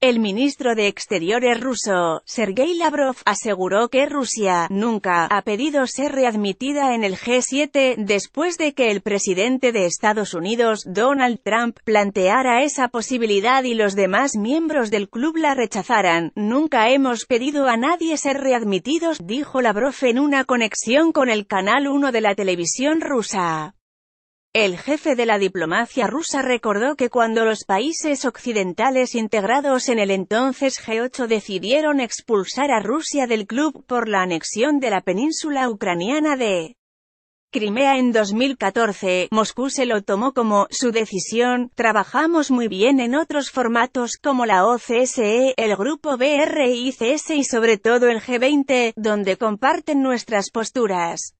El ministro de Exteriores ruso, Sergei Lavrov, aseguró que Rusia nunca ha pedido ser readmitida en el G7 después de que el presidente de Estados Unidos, Donald Trump, planteara esa posibilidad y los demás miembros del club la rechazaran. Nunca hemos pedido a nadie ser readmitidos, dijo Lavrov en una conexión con el canal 1 de la televisión rusa. El jefe de la diplomacia rusa recordó que cuando los países occidentales integrados en el entonces G8 decidieron expulsar a Rusia del club por la anexión de la península ucraniana de Crimea en 2014, Moscú se lo tomó como su decisión, trabajamos muy bien en otros formatos como la OCSE, el grupo BRICS y sobre todo el G20, donde comparten nuestras posturas.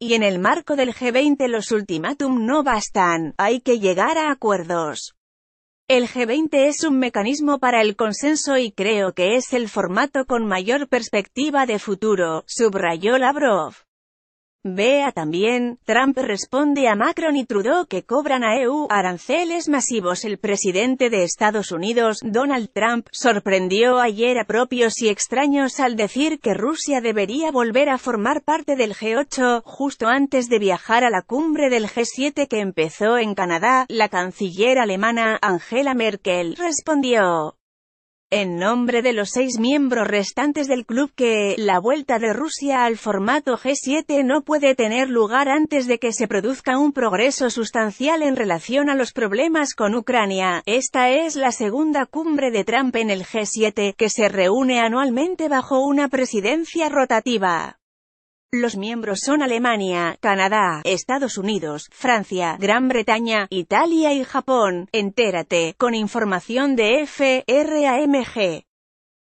Y en el marco del G20 los ultimátum no bastan, hay que llegar a acuerdos. El G20 es un mecanismo para el consenso y creo que es el formato con mayor perspectiva de futuro, subrayó Lavrov. Vea también, Trump responde a Macron y Trudeau que cobran a EU aranceles masivos. El presidente de Estados Unidos, Donald Trump, sorprendió ayer a propios y extraños al decir que Rusia debería volver a formar parte del G8, justo antes de viajar a la cumbre del G7 que empezó en Canadá. La canciller alemana, Angela Merkel, respondió en nombre de los seis miembros restantes del club que la vuelta de Rusia al formato G7 no puede tener lugar antes de que se produzca un progreso sustancial en relación a los problemas con Ucrania. Esta es la segunda cumbre de Trump en el G7, que se reúne anualmente bajo una presidencia rotativa. Los miembros son Alemania, Canadá, Estados Unidos, Francia, Gran Bretaña, Italia y Japón. Entérate, con información de FRAMG.